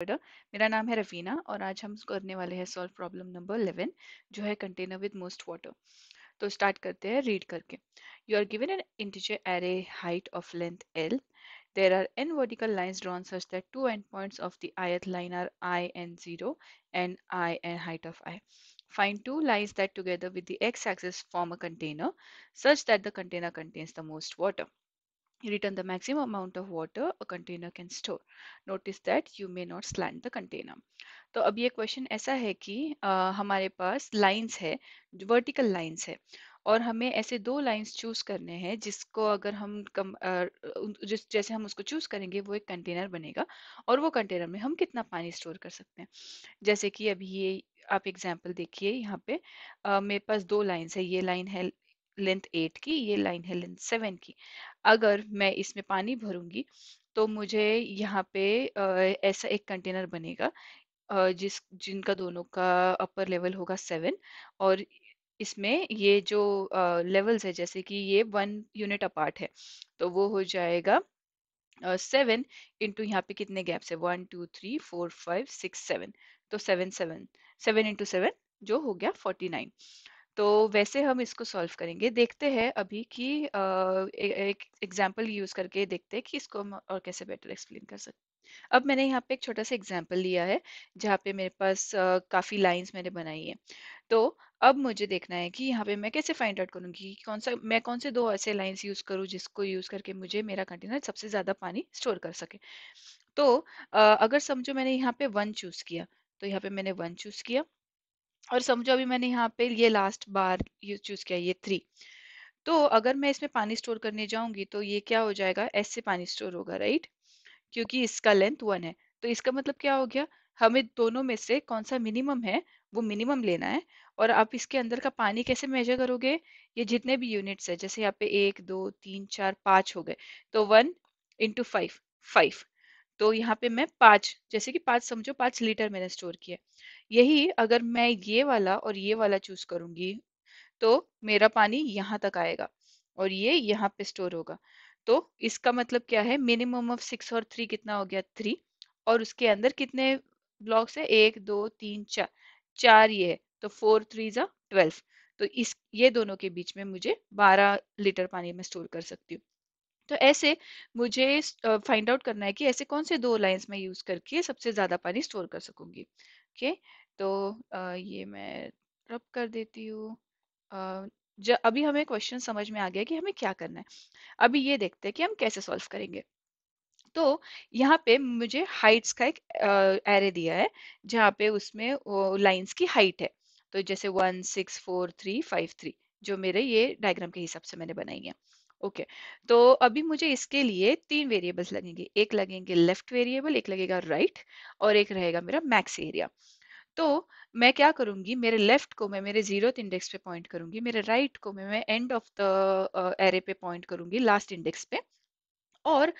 मेरा नाम है रवीना और आज हम करने वाले हैं सॉल्व प्रॉब्लम नंबर 11 जो है कंटेनर विद मोस्ट वाटर तो स्टार्ट करते हैं रीड करके you are given an integer array height of length L there are N vertical lines drawn such that two end points of the ith line are i and 0 and i and height of i find two lines that together with the x axis form a container such that the container contains the most water return the maximum amount of water a container can store. Notice that you may not slant the container. तो अब ये question ऐसा है कि आ, हमारे पास lines है वर्टिकल लाइंस है और हमें ऐसे दो लाइंस चूज करने हैं जिसको अगर हम कम जिस जैसे हम उसको चूज करेंगे वो एक कंटेनर बनेगा और वो कंटेनर में हम कितना पानी स्टोर कर सकते हैं जैसे कि अभी ये आप एग्जाम्पल देखिए यहाँ पे मेरे पास दो लाइन्स है ये लाइन है लेंथ एट की ये लाइन है लेंथ सेवन की अगर मैं इसमें पानी भरूंगी तो मुझे यहाँ पे ऐसा एक कंटेनर बनेगा जिस जिनका दोनों का अपर लेवल होगा सेवन और इसमें ये जो लेवल्स है जैसे कि ये वन यूनिट अपार्ट है तो वो हो जाएगा सेवन इंटू यहाँ पे कितने गैप्स है one two three four five six seven तो seven seven seven into seven जो हो गया फोर्टी नाइन तो वैसे हम इसको सॉल्व करेंगे देखते हैं अभी कि एक एग्जाम्पल यूज करके देखते हैं कि इसको हम और कैसे बेटर एक्सप्लेन कर सकते अब मैंने यहाँ पे एक छोटा सा एग्जाम्पल लिया है जहाँ पे मेरे पास काफ़ी लाइंस मैंने बनाई है तो अब मुझे देखना है कि यहाँ पे मैं कैसे फाइंड आउट करूँगी कौन सा मैं कौन से दो ऐसे लाइंस यूज़ करूँ जिसको यूज़ करके मुझे मेरा कंटेनर सबसे ज़्यादा पानी स्टोर कर सके तो अगर समझो मैंने यहाँ पे वन चूज़ किया तो यहाँ पे मैंने वन चूज़ किया और समझो अभी मैंने यहाँ पे ये लास्ट बार चूज किया ये थ्री तो अगर मैं इसमें पानी स्टोर करने जाऊंगी तो ये क्या हो जाएगा एस से पानी स्टोर होगा राइट क्योंकि इसका लेंथ वन है तो इसका मतलब क्या हो गया हमें दोनों में से कौन सा मिनिमम है वो मिनिमम लेना है और आप इसके अंदर का पानी कैसे मेजर करोगे ये जितने भी यूनिट्स है जैसे यहाँ पे एक दो तीन चार पांच हो गए तो वन इंटू फाइव फाइव तो यहाँ पे मैं पाँच जैसे कि पाँच समझो पाँच लीटर मैंने स्टोर किया यही अगर मैं ये वाला और ये वाला चूज करूंगी तो मेरा पानी यहाँ तक आएगा और ये यहाँ पे स्टोर होगा तो इसका मतलब क्या है मिनिमम ऑफ सिक्स और थ्री कितना हो गया थ्री और उसके अंदर कितने ब्लॉक्स है एक दो तीन चार चार ये है तो फोर थ्री जा ट्वेल्व तो इस ये दोनों के बीच में मुझे बारह लीटर पानी में स्टोर कर सकती हूँ तो ऐसे मुझे फाइंड आउट करना है कि ऐसे कौन से दो लाइन्स मैं यूज करके सबसे ज्यादा पानी स्टोर कर सकूंगी ओके तो ये मैं रब कर देती हूँ अभी हमें क्वेश्चन समझ में आ गया कि हमें क्या करना है अभी ये देखते हैं कि हम कैसे सॉल्व करेंगे तो यहाँ पे मुझे हाइट्स का एक एरे दिया है जहाँ पे उसमें लाइंस की हाइट है तो जैसे one six four three five three जो मेरे ये डायग्राम के हिसाब से मैंने बनाई है ओके okay. तो अभी मुझे इसके लिए तीन वेरिएबल्स लगेंगे एक लगेंगे लेफ्ट वेरिएबल एक लगेगा राइट right, और एक रहेगा मेरा मैक्स एरिया तो मैं क्या करूंगी मेरे लेफ्ट को मैं मेरे जीरो इंडेक्स पे पॉइंट करूंगी मेरे राइट right को मैं मैं एंड ऑफ द एरे पे पॉइंट करूंगी लास्ट इंडेक्स पे और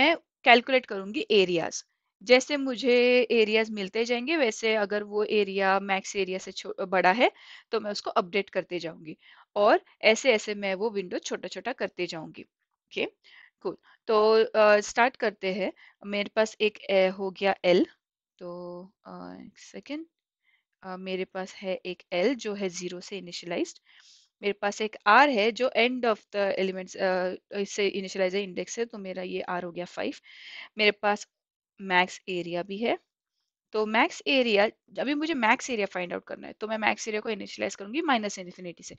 मैं कैलकुलेट करूंगी एरियाज जैसे मुझे एरियाज मिलते जाएंगे वैसे अगर वो एरिया मैक्स एरिया से बड़ा है तो मैं उसको अपडेट करते जाऊंगी और ऐसे ऐसे मैं वो विंडो छोटा छोटा करते जाऊंगी ओके okay? तो स्टार्ट uh, करते हैं मेरे पास एक ए, हो गया एल तो सेकेंड uh, uh, मेरे पास है एक एल जो है जीरो से इनिशलाइज्ड मेरे पास एक आर है जो एंड ऑफ द एलिमेंट्स इससे इनिशियलाइजर इंडेक्स है तो मेरा ये आर हो गया फाइव मेरे पास मैक्स एरिया भी है तो मैक्स एरिया अभी मुझे मैक्स एरिया फाइंड आउट करना है तो मैं मैक्स एरिया को इनिशियलाइज करूंगी माइनस इन्फिनिटी से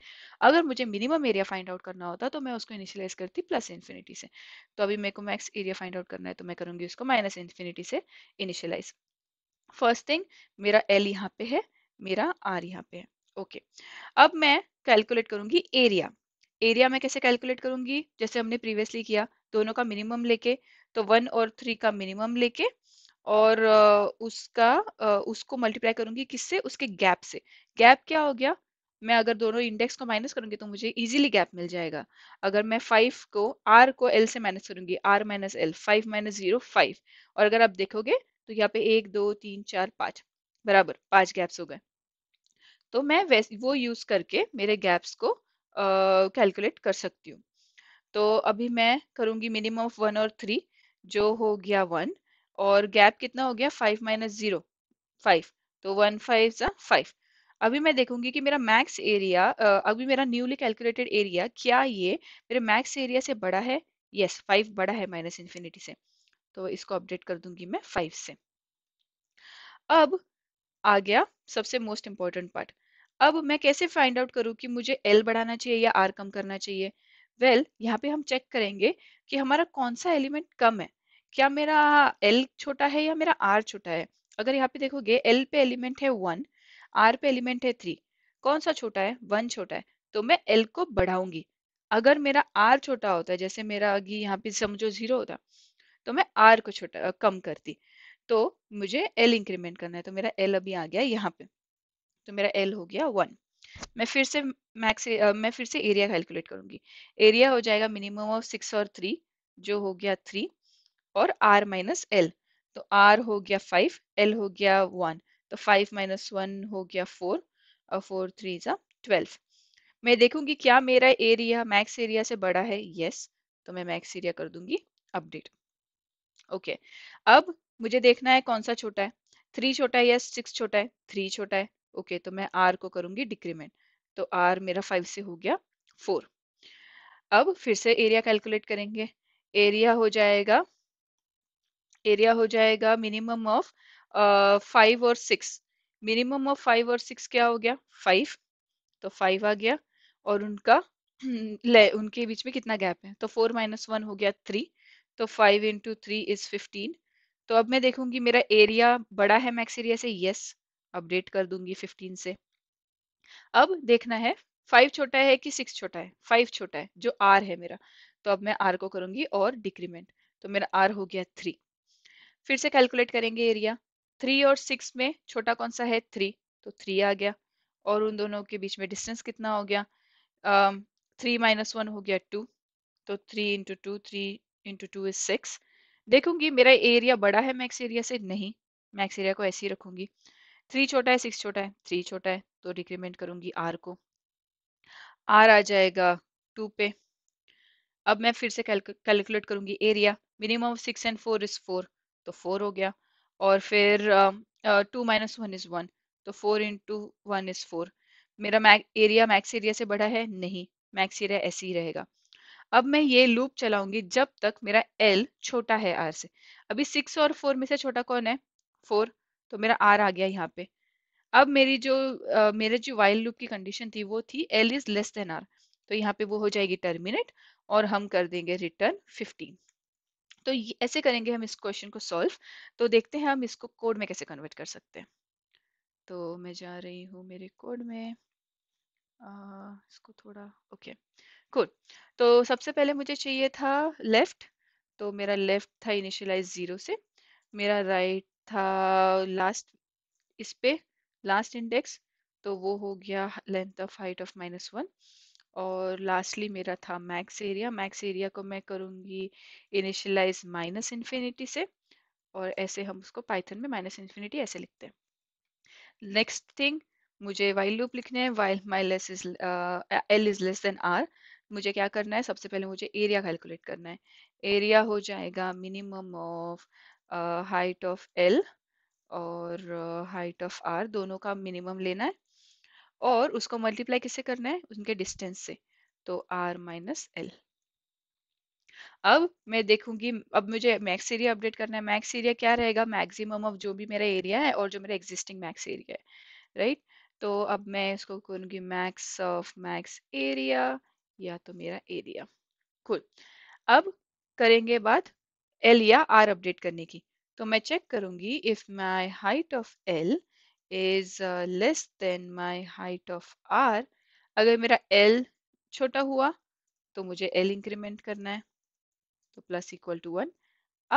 अगर मुझे मिनिमम एरिया फाइंड आउट करना होता तो मैं उसको इनिशियलाइज करती प्लस इन्फिनिटी से तो अभी मेरे को मैक्स एरिया फाइंड आउट करना है तो मैं करूंगी उसको माइनस इन्फिनिटी से इनिशियलाइज फर्स्ट थिंग मेरा एल यहाँ पे है मेरा आर यहाँ पे है ओके okay. अब मैं कैलकुलेट करूंगी एरिया एरिया मैं कैसे कैलकुलेट करूंगी जैसे हमने प्रीवियसली किया दोनों का मिनिमम लेके तो वन और थ्री का मिनिमम लेके और उसका उसको मल्टीप्लाई करूंगी किससे उसके गैप से गैप क्या हो गया मैं अगर दोनों इंडेक्स को माइनस करूंगी तो मुझे इजीली गैप मिल जाएगा अगर मैं फाइव को आर को एल से माइनस करूंगी R minus L five minus zero five और अगर आप देखोगे तो यहाँ पे एक दो तीन चार पाँच बराबर पांच गैप्स हो गए तो मैं वैसे वो यूज करके मेरे गैप्स को कैलकुलेट कर सकती हूँ तो अभी मैं करूंगी मिनिमम ऑफ वन और थ्री जो हो गया वन और गैप कितना हो गया फाइव माइनस जीरो फाइव तो वन फाइव सा फाइव अभी मैं देखूंगी कि मेरा मैक्स एरिया अभी मेरा न्यूली कैलकुलेटेड एरिया क्या ये मेरे मैक्स एरिया से बड़ा है यस फाइव बड़ा है माइनस इन्फिनिटी से तो इसको अपडेट कर दूंगी मैं फाइव से अब आ गया सबसे मोस्ट इंपॉर्टेंट पार्ट अब मैं कैसे फाइंड आउट करूँ कि मुझे एल बढ़ाना चाहिए या आर कम करना चाहिए वेल well, यहाँ पे हम चेक करेंगे कि हमारा कौन सा एलिमेंट कम है क्या मेरा एल छोटा है या मेरा आर छोटा है अगर यहाँ पे देखोगे एल पे एलिमेंट है वन आर पे एलिमेंट है थ्री कौन सा छोटा है वन छोटा है तो मैं एल को बढ़ाऊंगी अगर मेरा आर छोटा होता है जैसे मेरा अभी यहाँ पे समझो जीरो होता तो मैं आर को छोटा कम करती तो मुझे एल इंक्रीमेंट करना है तो मेरा एल अभी आ गया यहाँ पे तो मेरा एल हो गया वन मैं फिर से मैक्स मैं फिर से एरिया कैलकुलेट करूंगी एरिया हो जाएगा मिनिमम ऑफ सिक्स और थ्री जो हो गया थ्री और आर माइनस एल तो आर हो गया फाइव एल हो गया वन तो फाइव माइनस वन हो गया फोर और फोर थ्री जा ट्वेल्व मैं देखूंगी क्या मेरा एरिया मैक्स एरिया से बड़ा है यस तो मैं मैक्स एरिया कर दूंगी अपडेट ओके okay. अब मुझे देखना है कौन सा छोटा है थ्री छोटा है या सिक्स छोटा है थ्री छोटा है ओके okay, तो मैं आर को करूंगी डिक्रीमेंट तो आर मेरा फाइव से हो गया फोर अब फिर से एरिया कैलकुलेट करेंगे एरिया हो जाएगा एरिया हो जाएगा मिनिमम ऑफ फाइव और सिक्स मिनिमम ऑफ फाइव और सिक्स क्या हो गया फाइव तो फाइव आ गया और उनका ले उनके बीच में कितना गैप है तो फोर माइनस वन हो गया थ्री तो five into three is fifteen तो अब मैं देखूंगी मेरा एरिया बड़ा है मैक्स एरिया से यस yes. अपडेट कर दूंगी फिफ्टीन से अब देखना है फाइव छोटा है कि सिक्स छोटा है फाइव छोटा है जो आर है मेरा तो अब मैं आर को करूंगी और डिक्रीमेंट तो मेरा आर हो गया थ्री फिर से कैलकुलेट करेंगे एरिया थ्री और सिक्स में छोटा कौन सा है थ्री तो थ्री आ गया और उन दोनों के बीच में डिस्टेंस कितना हो गया थ्री माइनस वन हो गया टू तो three into two three into two is six देखूंगी मेरा एरिया बड़ा है मैक्स एरिया से नहीं मैक्स एरिया को ऐसे ही रखूंगी थ्री छोटा है सिक्स छोटा है थ्री छोटा है तो डिक्रीमेंट करूंगी आर को आर आ जाएगा टू पे अब मैं फिर से कैलकुलेट करूंगी area minimum six and four is four तो फोर हो गया और फिर two minus one is one तो four into one is four मेरा मैक एरिया मैक्स एरिया से बड़ा है नहीं मैक्स एरिया ऐसे ही रहेगा अब मैं ये लूप चलाऊंगी जब तक मेरा एल छोटा है आर से अभी सिक्स और फोर में से छोटा कौन है फोर तो मेरा आर आ गया यहाँ पे अब मेरी जो मेरे जो वाइल्ड लुक की कंडीशन थी वो थी L is less than R तो यहाँ पे वो हो जाएगी टर्मिनेट और हम कर देंगे रिटर्न फिफ्टीन तो ऐसे करेंगे हम इस क्वेश्चन को सॉल्व तो देखते हैं हम इसको कोड में कैसे कन्वर्ट कर सकते हैं तो मैं जा रही हूँ मेरे कोड में आ, इसको थोड़ा ओके गुड तो सबसे पहले मुझे चाहिए था लेफ्ट तो मेरा लेफ्ट था इनिशियलाइज ज़ीरो से मेरा राइट था लास्ट इस पे लास्ट इंडेक्स तो वो हो गया length of height of minus one और लास्टली मेरा था मैक्स एरिया मैक्स एरिया को मैं करूँगी इनिशियलाइज माइनस इन्फिनिटी से और ऐसे हम उसको पाइथन में माइनस इन्फिनिटी ऐसे लिखते हैं नेक्स्ट थिंग मुझे वाइल लूप लिखने हैं while my less is L is less than R मुझे क्या करना है सबसे पहले मुझे एरिया कैलकुलेट करना है एरिया हो जाएगा minimum of height of L और हाइट ऑफ आर दोनों का मिनिमम लेना है और उसको मल्टीप्लाई किससे करना है उनके डिस्टेंस से तो आर माइनस एल अब मैं देखूंगी अब मुझे मैक्स एरिया अपडेट करना है मैक्स एरिया क्या रहेगा मैक्सिमम ऑफ जो भी मेरा एरिया है और जो मेरा एग्जिस्टिंग मैक्स एरिया है राइट तो अब मैं इसको करूंगी मैक्स ऑफ मैक्स एरिया या तो मेरा एरिया cool. अब करेंगे बात एल या आर अपडेट करने की तो मैं चेक करूंगी if my height of L is less than my height of R अगर मेरा एल छोटा हुआ तो मुझे एल इंक्रीमेंट करना है तो प्लस इक्वल टू वन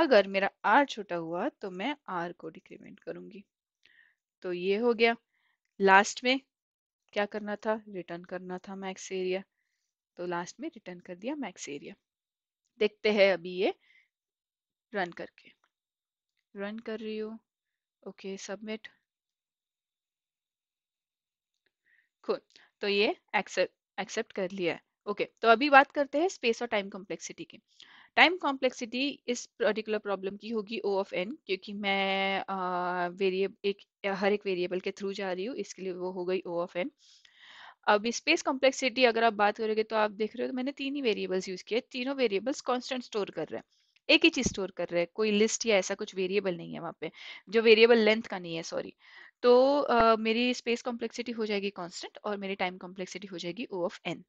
अगर मेरा आर छोटा हुआ तो मैं आर को डिक्रीमेंट करूंगी तो ये हो गया लास्ट में क्या करना था रिटर्न करना था मैक्स एरिया तो लास्ट में रिटर्न कर दिया मैक्स एरिया देखते हैं अभी ये रन करके रन कर रही हूँ ओके सबमिट खुद तो ये एक्सेप्ट एक्सेप्ट कर लिया है ओके okay, तो अभी बात करते हैं स्पेस और टाइम कॉम्प्लेक्सिटी की टाइम कॉम्प्लेक्सिटी इस पर्टिकुलर प्रॉब्लम की होगी ओ ऑफ एन क्योंकि मैं वेरिएबल एक हर एक वेरिएबल के थ्रू जा रही हूँ इसके लिए वो हो गई ओ ऑफ एन अब स्पेस कॉम्प्लेक्सिटी अगर आप बात करोगे तो आप देख रहे हो तो मैंने तीन ही वेरिएबल्स यूज़ किए तीनों वेरिएबल्स कॉन्स्टेंट स्टोर कर रहे हैं एक ही चीज स्टोर कर रहे हैं कोई लिस्ट या ऐसा कुछ वेरिएबल नहीं है वहाँ पे जो वेरिएबल लेंथ का नहीं है सॉरी तो uh, मेरी स्पेस कॉम्प्लेक्सिटी हो जाएगी कॉन्स्टेंट और मेरी टाइम कॉम्प्लेक्सिटी हो जाएगी ओ ऑफ एन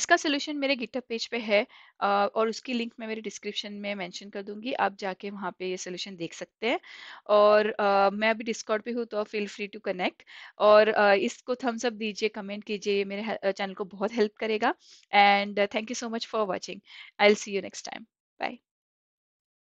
इसका सोल्यूशन मेरे गिटअप पेज पे है और उसकी लिंक मैं मेरे डिस्क्रिप्शन में मेंशन कर दूंगी आप जाके वहाँ पे ये सोल्यूशन देख सकते हैं और मैं अभी डिस्कॉर्ड पे हूँ तो फील फ्री टू कनेक्ट और इसको थम्स अप दीजिए कमेंट कीजिए मेरे चैनल को बहुत हेल्प करेगा and thank you so much for watching I'll see you next time Bye.